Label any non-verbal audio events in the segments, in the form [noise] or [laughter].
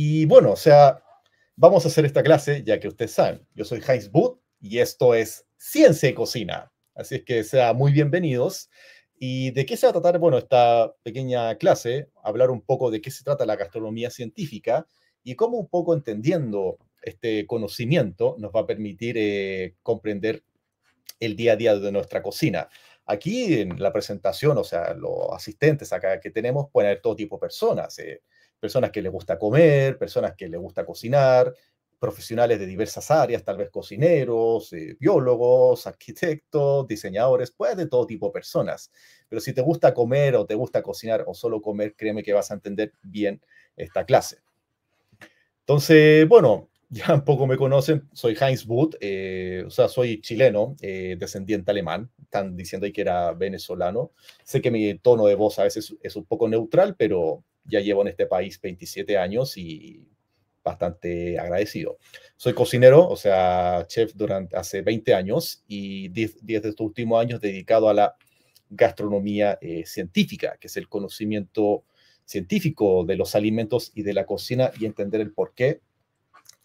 Y bueno, o sea, vamos a hacer esta clase ya que ustedes saben. Yo soy Heinz Boot y esto es Ciencia y Cocina. Así es que sean muy bienvenidos. ¿Y de qué se va a tratar, bueno, esta pequeña clase? Hablar un poco de qué se trata la gastronomía científica y cómo un poco entendiendo este conocimiento nos va a permitir eh, comprender el día a día de nuestra cocina. Aquí en la presentación, o sea, los asistentes acá que tenemos pueden haber todo tipo de personas, eh, personas que les gusta comer, personas que les gusta cocinar, profesionales de diversas áreas, tal vez cocineros, eh, biólogos, arquitectos, diseñadores, pues de todo tipo de personas. Pero si te gusta comer o te gusta cocinar o solo comer, créeme que vas a entender bien esta clase. Entonces, bueno, [laughs] ya un poco me conocen, soy Heinz Booth, eh, o sea, soy chileno, eh, descendiente alemán, están diciendo ahí que era venezolano. Sé que mi tono de voz a veces es un poco neutral, pero ya llevo en este país 27 años y bastante agradecido. Soy cocinero, o sea, chef durante hace 20 años y 10, de estos últimos años dedicado a la gastronomía eh, científica, que es el conocimiento científico de los alimentos y de la cocina y entender el porqué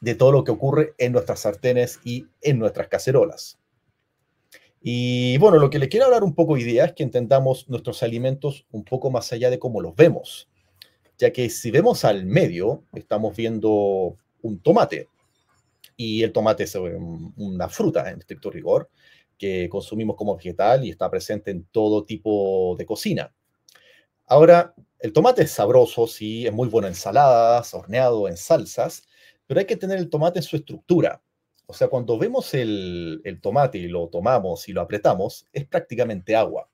de todo lo que ocurre en nuestras sartenes y en nuestras cacerolas. Y bueno, lo que le quiero hablar un poco hoy día es que entendamos nuestros alimentos un poco más allá de cómo los vemos, ya que si vemos al medio, estamos viendo un tomate, y el tomate es una fruta en estricto rigor, que consumimos como vegetal y está presente en todo tipo de cocina. Ahora, el tomate es sabroso, sí, es muy bueno en ensaladas, horneado, en salsas, pero hay que tener el tomate en su estructura. O sea, cuando vemos el, el tomate y lo tomamos y lo apretamos, es prácticamente agua.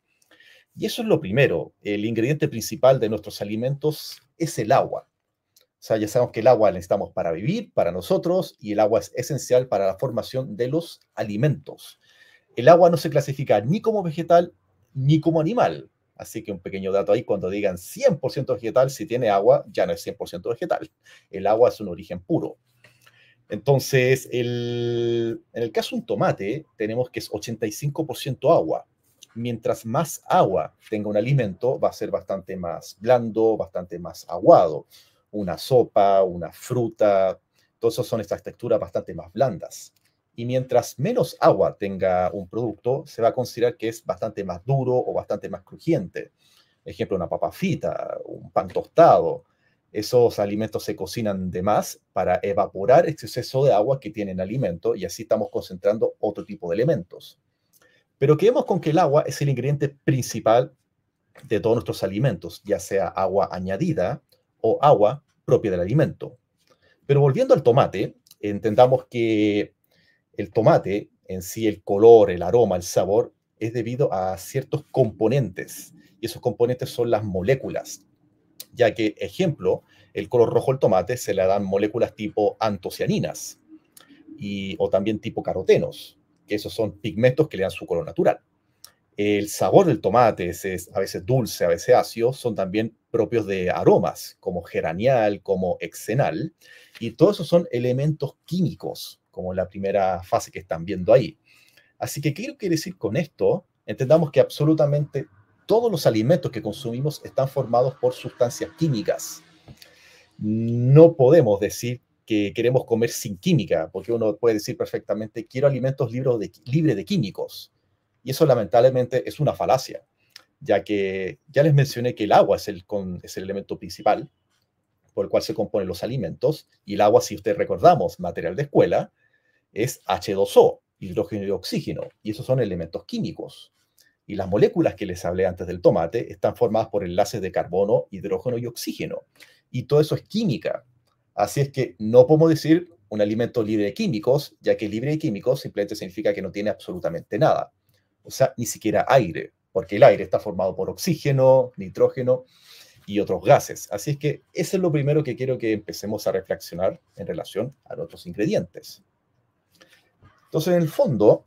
Y eso es lo primero. El ingrediente principal de nuestros alimentos es el agua. O sea, ya sabemos que el agua la necesitamos para vivir, para nosotros, y el agua es esencial para la formación de los alimentos. El agua no se clasifica ni como vegetal ni como animal. Así que un pequeño dato ahí, cuando digan 100% vegetal, si tiene agua, ya no es 100% vegetal. El agua es un origen puro. Entonces, el, en el caso de un tomate, tenemos que es 85% agua mientras más agua tenga un alimento, va a ser bastante más blando, bastante más aguado. Una sopa, una fruta, esos son estas texturas bastante más blandas. Y mientras menos agua tenga un producto, se va a considerar que es bastante más duro o bastante más crujiente. Ejemplo, una papa un pan tostado. Esos alimentos se cocinan de más para evaporar el exceso de agua que tienen el alimento y así estamos concentrando otro tipo de elementos. Pero quedemos con que el agua es el ingrediente principal de todos nuestros alimentos, ya sea agua añadida o agua propia del alimento. Pero volviendo al tomate, entendamos que el tomate en sí, el color, el aroma, el sabor, es debido a ciertos componentes. Y esos componentes son las moléculas. Ya que, ejemplo, el color rojo del tomate se le dan moléculas tipo antocianinas y, o también tipo carotenos esos son pigmentos que le dan su color natural. El sabor del tomate es, a veces dulce, a veces ácido, son también propios de aromas, como geranial, como hexenal, y todos esos son elementos químicos, como la primera fase que están viendo ahí. Así que, ¿qué quiero decir con esto? Entendamos que absolutamente todos los alimentos que consumimos están formados por sustancias químicas. No podemos decir que queremos comer sin química, porque uno puede decir perfectamente, quiero alimentos libres de, libre de químicos. Y eso lamentablemente es una falacia, ya que ya les mencioné que el agua es el, es el elemento principal por el cual se componen los alimentos, y el agua, si ustedes recordamos, material de escuela, es H2O, hidrógeno y oxígeno, y esos son elementos químicos. Y las moléculas que les hablé antes del tomate están formadas por enlaces de carbono, hidrógeno y oxígeno. Y todo eso es química. Así es que no podemos decir un alimento libre de químicos, ya que libre de químicos simplemente significa que no tiene absolutamente nada. O sea, ni siquiera aire, porque el aire está formado por oxígeno, nitrógeno y otros gases. Así es que eso es lo primero que quiero que empecemos a reflexionar en relación a otros ingredientes. Entonces, en el fondo,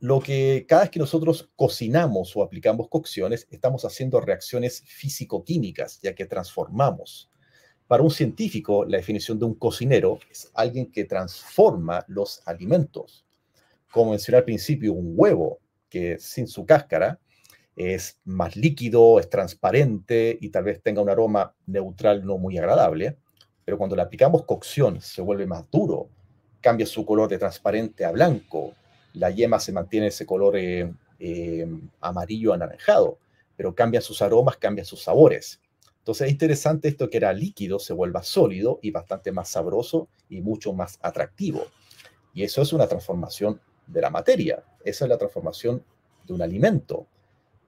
lo que cada vez que nosotros cocinamos o aplicamos cocciones, estamos haciendo reacciones físico-químicas, ya que transformamos para un científico, la definición de un cocinero es alguien que transforma los alimentos. Como mencioné al principio, un huevo que sin su cáscara es más líquido, es transparente y tal vez tenga un aroma neutral no muy agradable, pero cuando le aplicamos cocción se vuelve más duro, cambia su color de transparente a blanco, la yema se mantiene ese color eh, eh, amarillo anaranjado, pero cambia sus aromas, cambia sus sabores. Entonces es interesante esto que era líquido se vuelva sólido y bastante más sabroso y mucho más atractivo. Y eso es una transformación de la materia, esa es la transformación de un alimento.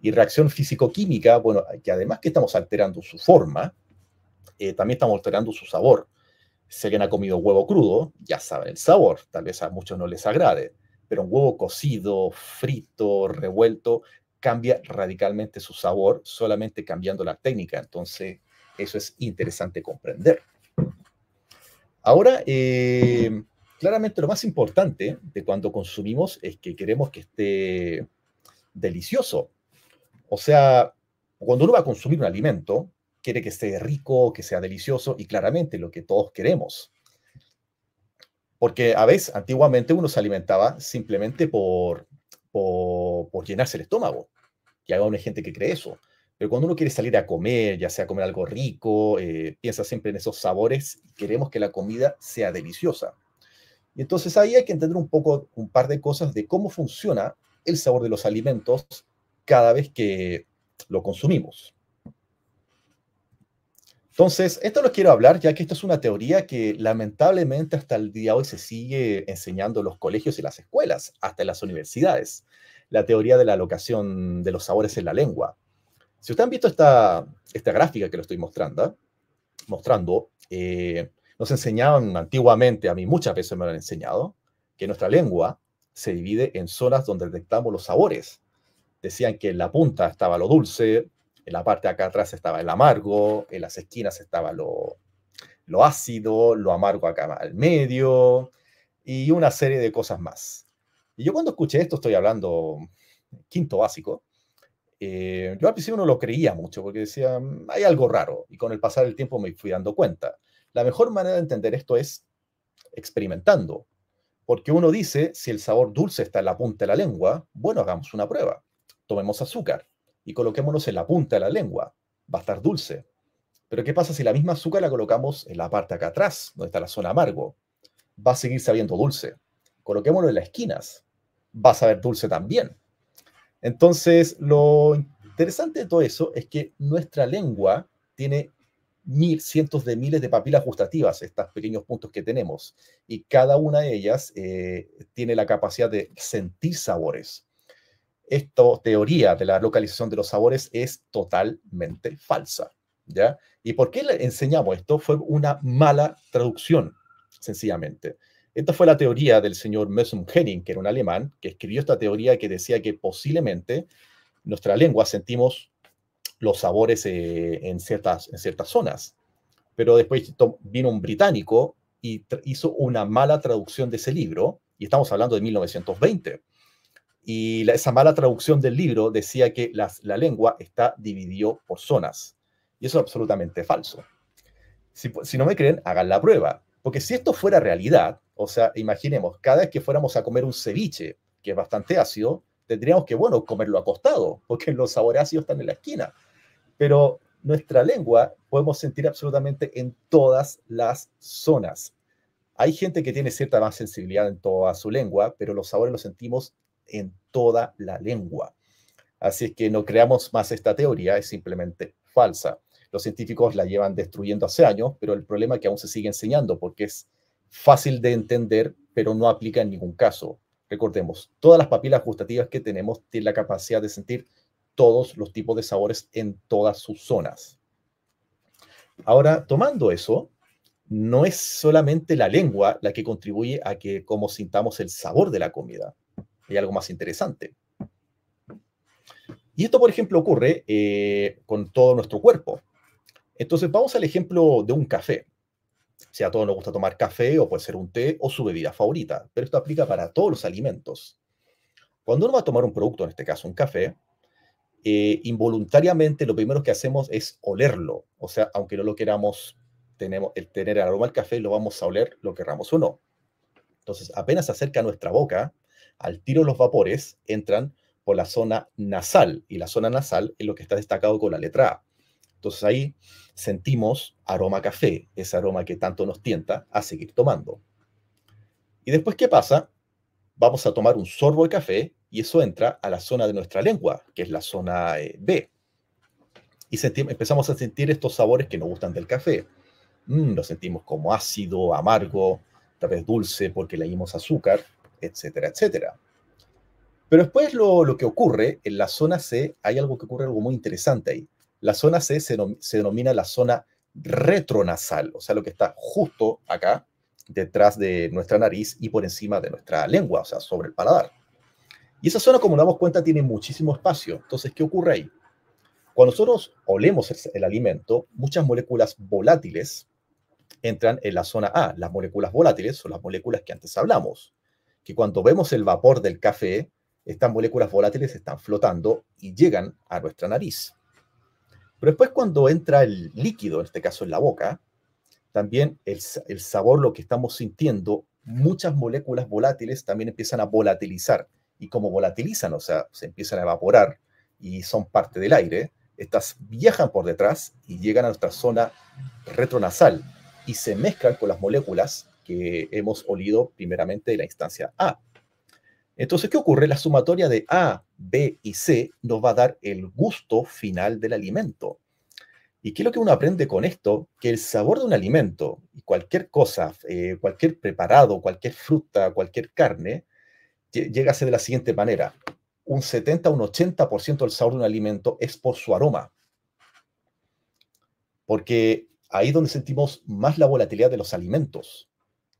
Y reacción físico-química, bueno, que además que estamos alterando su forma, eh, también estamos alterando su sabor. Si alguien ha comido huevo crudo, ya saben el sabor, tal vez a muchos no les agrade, pero un huevo cocido, frito, revuelto, cambia radicalmente su sabor solamente cambiando la técnica. Entonces, eso es interesante comprender. Ahora, eh, claramente lo más importante de cuando consumimos es que queremos que esté delicioso. O sea, cuando uno va a consumir un alimento, quiere que esté rico, que sea delicioso y claramente lo que todos queremos. Porque a veces, antiguamente uno se alimentaba simplemente por por, por llenarse el estómago. Y hay una gente que cree eso. Pero cuando uno quiere salir a comer, ya sea comer algo rico, eh, piensa siempre en esos sabores queremos que la comida sea deliciosa. Y entonces ahí hay que entender un poco, un par de cosas de cómo funciona el sabor de los alimentos cada vez que lo consumimos. Entonces, esto lo quiero hablar, ya que esto es una teoría que lamentablemente hasta el día de hoy se sigue enseñando en los colegios y las escuelas, hasta en las universidades, la teoría de la locación de los sabores en la lengua. Si ustedes han visto esta, esta gráfica que lo estoy mostrando, mostrando eh, nos enseñaban antiguamente, a mí muchas veces me lo han enseñado, que nuestra lengua se divide en zonas donde detectamos los sabores. Decían que en la punta estaba lo dulce, en la parte de acá atrás estaba el amargo, en las esquinas estaba lo, ácido, lo amargo acá al medio y una serie de cosas más. Y yo cuando escuché esto, estoy hablando quinto básico, eh, yo al principio no lo creía mucho porque decía, hay algo raro. Y con el pasar del tiempo me fui dando cuenta. La mejor manera de entender esto es experimentando. Porque uno dice, si el sabor dulce está en la punta de la lengua, bueno, hagamos una prueba. Tomemos azúcar y coloquémonos en la punta de la lengua. Va a estar dulce. Pero ¿qué pasa si la misma azúcar la colocamos en la parte acá atrás, donde está la zona amargo? Va a seguir sabiendo dulce. Coloquémoslo en las esquinas. Va a saber dulce también. Entonces, lo interesante de todo eso es que nuestra lengua tiene mil, cientos de miles de papilas gustativas, estos pequeños puntos que tenemos, y cada una de ellas eh, tiene la capacidad de sentir sabores esta teoría de la localización de los sabores es totalmente falsa. ¿ya? ¿Y por qué le enseñamos esto? Fue una mala traducción, sencillamente. Esta fue la teoría del señor Mesum Henning, que era un alemán, que escribió esta teoría que decía que posiblemente nuestra lengua sentimos los sabores eh, en, ciertas, en ciertas zonas. Pero después vino un británico y hizo una mala traducción de ese libro, y estamos hablando de 1920. Y esa mala traducción del libro decía que la lengua está dividida por zonas. Y eso es absolutamente falso. Si, si, no me creen, hagan la prueba. Porque si esto fuera realidad, o sea, imaginemos, cada vez que fuéramos a comer un ceviche, que es bastante ácido, tendríamos que, bueno, comerlo acostado, porque los sabores ácidos están en la esquina. Pero nuestra lengua podemos sentir absolutamente en todas las zonas. Hay gente que tiene cierta más sensibilidad en toda su lengua, pero los sabores los sentimos en toda la lengua. Así es que no creamos más esta teoría, es simplemente falsa. Los científicos la llevan destruyendo hace años, pero el problema es que aún se sigue enseñando porque es fácil de entender, pero no aplica en ningún caso. Recordemos, todas las papilas gustativas que tenemos tienen la capacidad de sentir todos los tipos de sabores en todas sus zonas. Ahora, tomando eso, no es solamente la lengua la que contribuye a que como sintamos el sabor de la comida hay algo más interesante. Y esto, por ejemplo, ocurre eh, con todo nuestro cuerpo. Entonces, vamos al ejemplo de un café. Si a todos nos gusta tomar café, o puede ser un té, o su bebida favorita, pero esto aplica para todos los alimentos. Cuando uno va a tomar un producto, en este caso un café, eh, involuntariamente lo primero que hacemos es olerlo. O sea, aunque no lo queramos, tenemos, el tener el aroma al café lo vamos a oler, lo querramos o no. Entonces, apenas se acerca nuestra boca, al tiro los vapores entran por la zona nasal y la zona nasal es lo que está destacado con la letra A. Entonces ahí sentimos aroma café, ese aroma que tanto nos tienta a seguir tomando. Y después, ¿qué pasa? Vamos a tomar un sorbo de café y eso entra a la zona de nuestra lengua, que es la zona eh, B. Y empezamos a sentir estos sabores que nos gustan del café. Nos mm, sentimos como ácido, amargo, tal vez dulce porque le dimos azúcar etcétera, etcétera. Pero después lo, lo, que ocurre en la zona C, hay algo que ocurre, algo muy interesante ahí. La zona C se, se denomina la zona retronasal, o sea, lo que está justo acá, detrás de nuestra nariz y por encima de nuestra lengua, o sea, sobre el paladar. Y esa zona, como nos damos cuenta, tiene muchísimo espacio. Entonces, ¿qué ocurre ahí? Cuando nosotros olemos el, alimento, muchas moléculas volátiles entran en la zona A. Las moléculas volátiles son las moléculas que antes hablamos que cuando vemos el vapor del café, estas moléculas volátiles están flotando y llegan a nuestra nariz. Pero después cuando entra el líquido, en este caso en la boca, también el, sabor, lo que estamos sintiendo, muchas moléculas volátiles también empiezan a volatilizar. Y como volatilizan, o sea, se empiezan a evaporar y son parte del aire, estas viajan por detrás y llegan a nuestra zona retronasal y se mezclan con las moléculas que hemos olido primeramente de la instancia A. Entonces, ¿qué ocurre? La sumatoria de A, B y C nos va a dar el gusto final del alimento. ¿Y qué es lo que uno aprende con esto? Que el sabor de un alimento, cualquier cosa, eh, cualquier preparado, cualquier fruta, cualquier carne, llega a ser de la siguiente manera. Un 70, un 80% del sabor de un alimento es por su aroma. Porque ahí es donde sentimos más la volatilidad de los alimentos.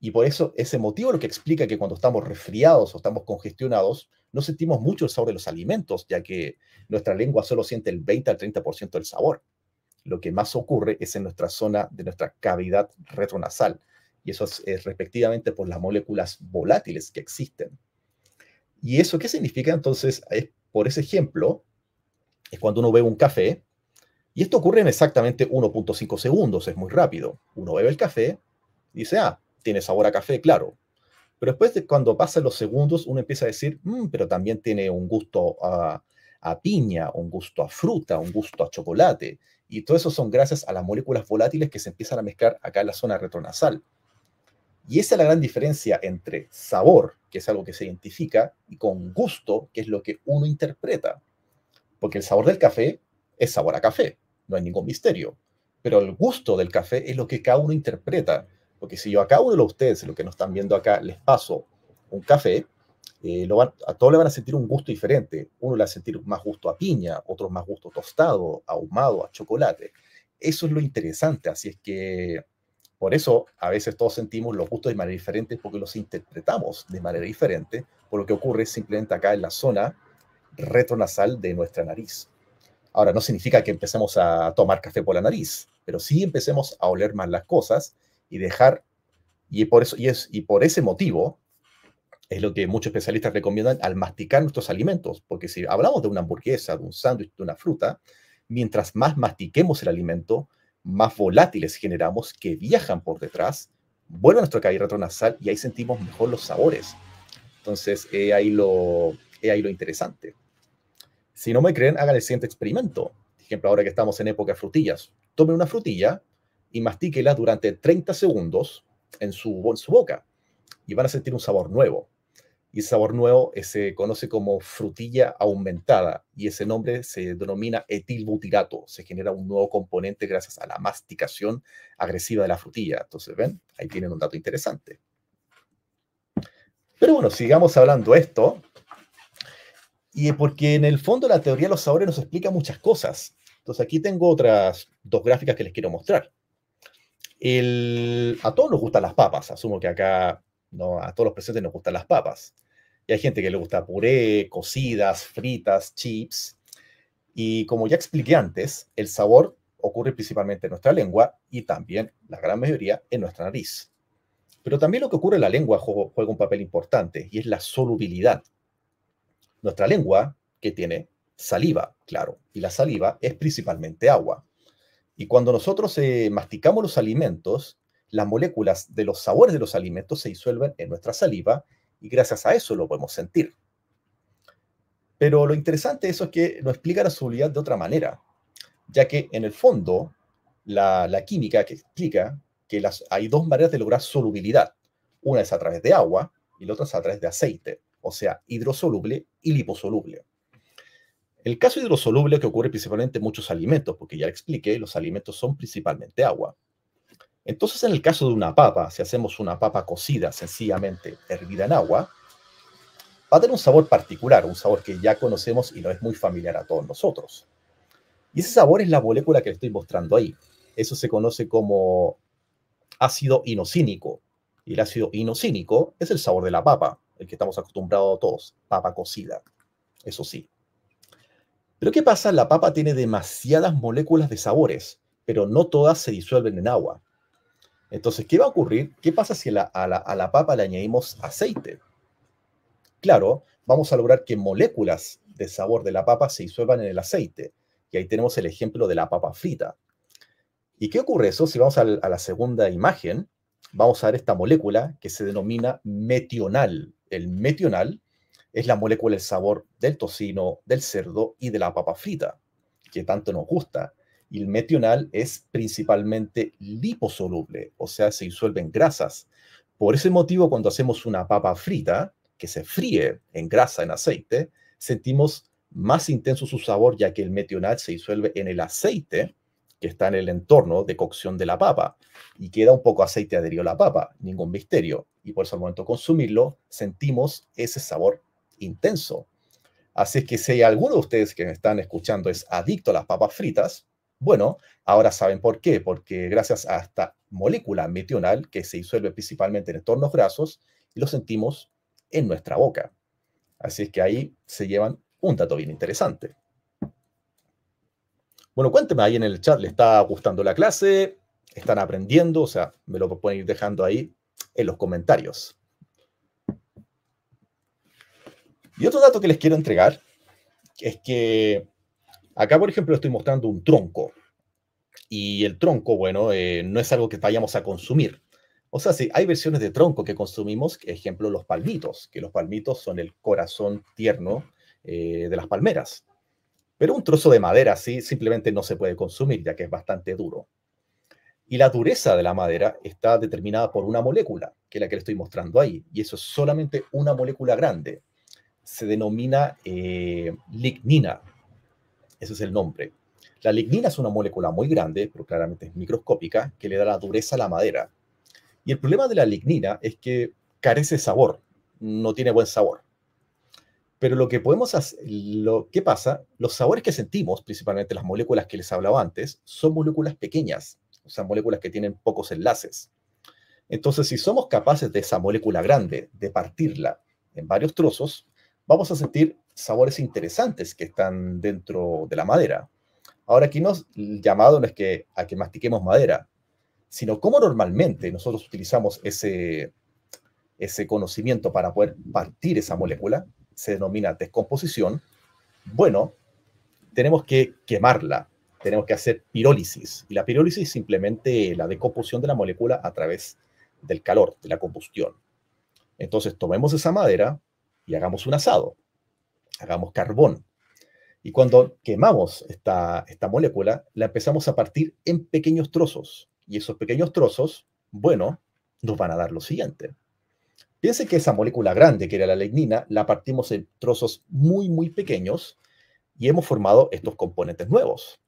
Y por eso ese motivo lo que explica que cuando estamos resfriados o estamos congestionados, no sentimos mucho el sabor de los alimentos, ya que nuestra lengua solo siente el 20 al 30% del sabor. Lo que más ocurre es en nuestra zona de nuestra cavidad retronasal, y eso es, respectivamente por las moléculas volátiles que existen. ¿Y eso qué significa entonces? Es, por ese ejemplo, es cuando uno bebe un café, y esto ocurre en exactamente 1.5 segundos, es muy rápido. Uno bebe el café, dice, ah, tiene sabor a café, claro. Pero después, de cuando pasan los segundos, uno empieza a decir, mm, pero también tiene un gusto a, a piña, un gusto a fruta, un gusto a chocolate. Y todo eso son gracias a las moléculas volátiles que se empiezan a mezclar acá en la zona retronasal. Y esa es la gran diferencia entre sabor, que es algo que se identifica, y con gusto, que es lo que uno interpreta. Porque el sabor del café es sabor a café, no hay ningún misterio. Pero el gusto del café es lo que cada uno interpreta. Porque si yo acabo de uno de ustedes, lo que nos están viendo acá, les paso un café, eh, lo a todos le van a sentir un gusto diferente. Uno le va a sentir más gusto a piña, otro más gusto tostado, ahumado, a chocolate. Eso es lo interesante, así es que por eso a veces todos sentimos los gustos de manera diferente porque los interpretamos de manera diferente, por lo que ocurre simplemente acá en la zona retronasal de nuestra nariz. Ahora, no significa que empecemos a tomar café por la nariz, pero sí empecemos a oler más las cosas y dejar, y por, eso, y es, y por ese motivo es lo que muchos especialistas recomiendan al masticar nuestros alimentos, porque si hablamos de una hamburguesa, de un sándwich, de una fruta, mientras más mastiquemos el alimento, más volátiles generamos que viajan por detrás, vuelven a nuestro cavidad nasal y ahí sentimos mejor los sabores. Entonces, ahí lo, ahí lo interesante. Si no me creen, hagan el siguiente experimento. Por ejemplo, ahora que estamos en época de frutillas, tome una frutilla, y mastíquelas durante 30 segundos en su, su boca y van a sentir un sabor nuevo. Y ese sabor nuevo eh, se conoce como frutilla aumentada y ese nombre se denomina etilbutirato. Se genera un nuevo componente gracias a la masticación agresiva de la frutilla. Entonces, ven, ahí tienen un dato interesante. Pero bueno, sigamos hablando esto. Y porque en el fondo la teoría de los sabores nos explica muchas cosas. Entonces aquí tengo otras dos gráficas que les quiero mostrar. El, a todos nos gustan las papas, asumo que acá a todos los presentes nos gustan las papas. Y hay gente que le gusta puré, cocidas, fritas, chips. Y como ya expliqué antes, el sabor ocurre principalmente en nuestra lengua y también, la gran mayoría, en nuestra nariz. Pero también lo que ocurre en la lengua juega un papel importante y es la solubilidad. Nuestra lengua, que tiene saliva, claro, y la saliva es principalmente agua. Y cuando nosotros eh, masticamos los alimentos, las moléculas de los sabores de los alimentos se disuelven en nuestra saliva y gracias a eso lo podemos sentir. Pero lo interesante de eso es que nos explica la solubilidad de otra manera, ya que en el fondo la, química que explica que hay dos maneras de lograr solubilidad. Una es a través de agua y la otra es a través de aceite, o sea, hidrosoluble y liposoluble. El caso hidrosoluble que ocurre principalmente en muchos alimentos, porque ya expliqué, los alimentos son principalmente agua. Entonces, en el caso de una papa, si hacemos una papa cocida, sencillamente hervida en agua, va a tener un sabor particular, un sabor que ya conocemos y no es muy familiar a todos nosotros. Y ese sabor es la molécula que le estoy mostrando ahí. Eso se conoce como ácido inocínico. Y el ácido inocínico es el sabor de la papa, el que estamos acostumbrados a todos, papa cocida. Eso sí. Pero ¿qué pasa? La papa tiene demasiadas moléculas de sabores, pero no todas se disuelven en agua. Entonces, ¿qué va a ocurrir? ¿Qué pasa si a, la, a la papa le añadimos aceite? Claro, vamos a lograr que moléculas de sabor de la papa se disuelvan en el aceite. Y ahí tenemos el ejemplo de la papa frita. ¿Y qué ocurre eso? Si vamos a la segunda imagen, vamos a ver esta molécula que se denomina metional. El metional es la molécula del sabor del tocino, del cerdo y de la papa frita, que tanto nos gusta. Y el metional es principalmente liposoluble, o sea, se disuelve en grasas. Por ese motivo, cuando hacemos una papa frita, que se fríe en grasa, en aceite, sentimos más intenso su sabor, ya que el metional se disuelve en el aceite que está en el entorno de cocción de la papa y queda un poco aceite adherido a la papa, ningún misterio. Y por eso al momento consumirlo sentimos ese sabor intenso. Así es que si alguno de ustedes que me están escuchando es adicto a las papas fritas, bueno, ahora saben por qué, porque gracias a esta molécula metional que se disuelve principalmente en entornos grasos, lo sentimos en nuestra boca. Así es que ahí se llevan un dato bien interesante. Bueno, cuénteme ahí en el chat, ¿le está gustando la clase? ¿Están aprendiendo? O sea, me lo pueden ir dejando ahí en los comentarios. Y otro dato que les quiero entregar es que acá, por ejemplo, estoy mostrando un tronco. Y el tronco, bueno, eh, no es algo que vayamos a consumir. O sea, sí, hay versiones de tronco que consumimos, ejemplo, los palmitos, que los palmitos son el corazón tierno eh, de las palmeras. Pero un trozo de madera, sí, simplemente no se puede consumir, ya que es bastante duro. Y la dureza de la madera está determinada por una molécula, que es la que le estoy mostrando ahí. Y eso es solamente una molécula grande se denomina eh, lignina. Ese es el nombre. La lignina es una molécula muy grande, pero claramente es microscópica, que le da la dureza a la madera. Y el problema de la lignina es que carece sabor, no tiene buen sabor. Pero lo que podemos hacer, lo que pasa, los sabores que sentimos, principalmente las moléculas que les hablaba antes, son moléculas pequeñas, o sea, moléculas que tienen pocos enlaces. Entonces, si somos capaces de esa molécula grande, de partirla en varios trozos, vamos a sentir sabores interesantes que están dentro de la madera. Ahora aquí el llamado no es que a que mastiquemos madera, sino cómo normalmente nosotros utilizamos ese, ese conocimiento para poder partir esa molécula, se denomina descomposición. Bueno, tenemos que quemarla, tenemos que hacer pirólisis. Y la pirólisis es simplemente la descomposición de la molécula a través del calor, de la combustión. Entonces, tomemos esa madera, y hagamos un asado, hagamos carbón. Y cuando quemamos esta, molécula, la empezamos a partir en pequeños trozos. Y esos pequeños trozos, bueno, nos van a dar lo siguiente. piense que esa molécula grande, que era la lignina, la partimos en trozos muy, muy pequeños y hemos formado estos componentes nuevos.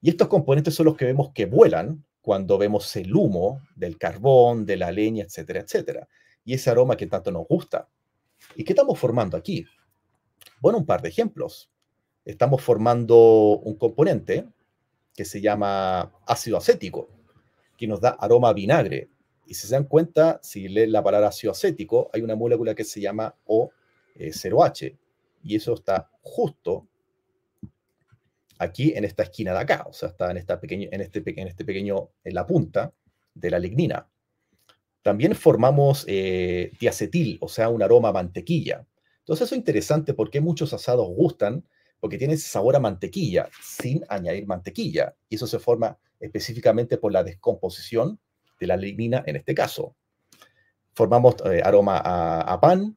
Y estos componentes son los que vemos que vuelan cuando vemos el humo del carbón, de la leña, etcétera, etcétera. Y ese aroma que tanto nos gusta. ¿Y qué estamos formando aquí? Bueno, un par de ejemplos. Estamos formando un componente que se llama ácido acético, que nos da aroma a vinagre. Y si se dan cuenta, si leen la palabra ácido acético, hay una molécula que se llama O0H. Y eso está justo aquí en esta esquina de acá, o sea, está en, esta pequeño, en, este, en este pequeño, en la punta de la lignina. También formamos eh, diacetil, o sea, un aroma a mantequilla. Entonces eso es interesante porque muchos asados gustan porque tiene sabor a mantequilla sin añadir mantequilla. Y eso se forma específicamente por la descomposición de la lignina en este caso. Formamos eh, aroma a, a pan,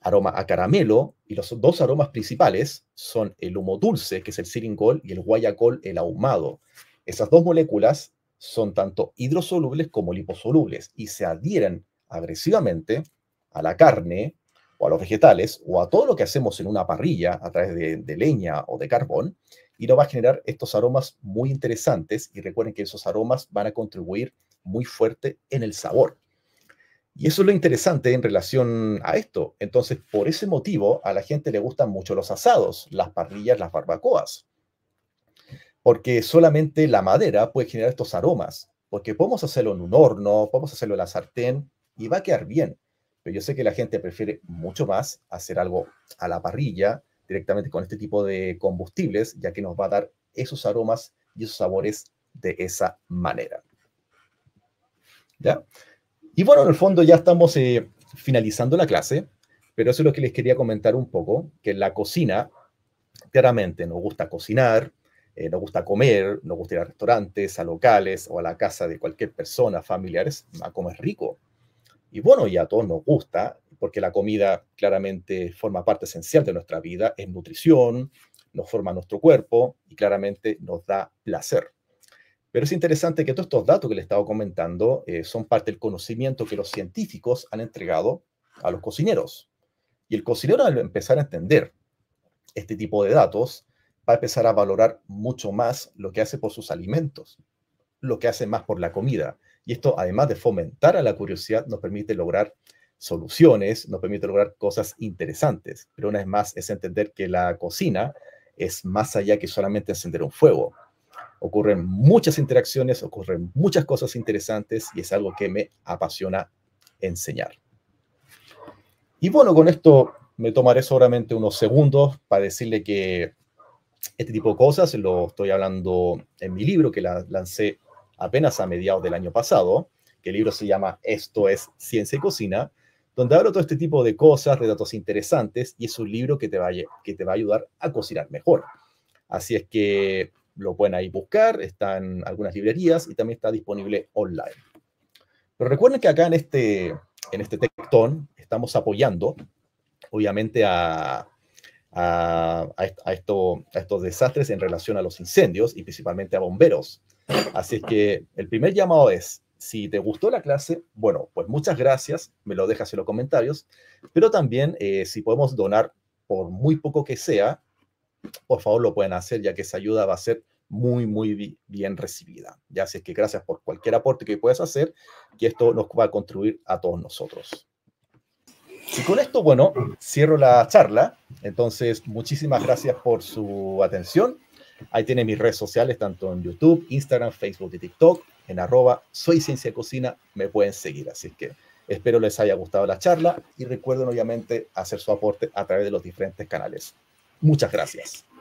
aroma a caramelo, y los dos aromas principales son el humo dulce, que es el siringol, y el guayacol, el ahumado. Esas dos moléculas son tanto hidrosolubles como liposolubles y se adhieren agresivamente a la carne o a los vegetales o a todo lo que hacemos en una parrilla a través de, leña o de carbón y nos va a generar estos aromas muy interesantes y recuerden que esos aromas van a contribuir muy fuerte en el sabor. Y eso es lo interesante en relación a esto. Entonces, por ese motivo, a la gente le gustan mucho los asados, las parrillas, las barbacoas porque solamente la madera puede generar estos aromas, porque podemos hacerlo en un horno, podemos hacerlo en la sartén y va a quedar bien. Pero yo sé que la gente prefiere mucho más hacer algo a la parrilla directamente con este tipo de combustibles, ya que nos va a dar esos aromas y esos sabores de esa manera. ¿Ya? Y bueno, en el fondo ya estamos eh, finalizando la clase, pero eso es lo que les quería comentar un poco, que la cocina, claramente nos gusta cocinar, eh, nos gusta comer, nos gusta ir a restaurantes, a locales o a la casa de cualquier persona, familiares, a comer rico. Y bueno, ya a todos nos gusta, porque la comida claramente forma parte esencial de nuestra vida, es nutrición, nos forma nuestro cuerpo y claramente nos da placer. Pero es interesante que todos estos datos que le estaba comentando eh, son parte del conocimiento que los científicos han entregado a los cocineros. Y el cocinero al empezar a entender este tipo de datos, va a empezar a valorar mucho más lo que hace por sus alimentos, lo que hace más por la comida. Y esto, además de fomentar a la curiosidad, nos permite lograr soluciones, nos permite lograr cosas interesantes. Pero una vez más es entender que la cocina es más allá que solamente encender un fuego. Ocurren muchas interacciones, ocurren muchas cosas interesantes y es algo que me apasiona enseñar. Y bueno, con esto me tomaré solamente unos segundos para decirle que este tipo de cosas lo estoy hablando en mi libro que la, lancé apenas a mediados del año pasado, que el libro se llama Esto es Ciencia y Cocina, donde hablo todo este tipo de cosas, de datos interesantes, y es un libro que te, va a, que te va a ayudar a cocinar mejor. Así es que lo pueden ahí buscar, está en algunas librerías y también está disponible online. Pero recuerden que acá en este, en este tectón estamos apoyando, obviamente, a, a, estos desastres en relación a los incendios y principalmente a bomberos. Así es que el primer llamado es, si te gustó la clase, bueno, pues muchas gracias, me lo dejas en los comentarios, pero también eh, si podemos donar por muy poco que sea, por favor lo pueden hacer, ya que esa ayuda va a ser muy, muy bien recibida. Ya, así es que gracias por cualquier aporte que puedas hacer, que esto nos va a contribuir a todos nosotros. Y con esto, bueno, cierro la charla. Entonces, muchísimas gracias por su atención. Ahí tienen mis redes sociales, tanto en YouTube, Instagram, Facebook y TikTok. En arroba soy ciencia cocina me pueden seguir. Así que espero les haya gustado la charla y recuerden obviamente hacer su aporte a través de los diferentes canales. Muchas gracias.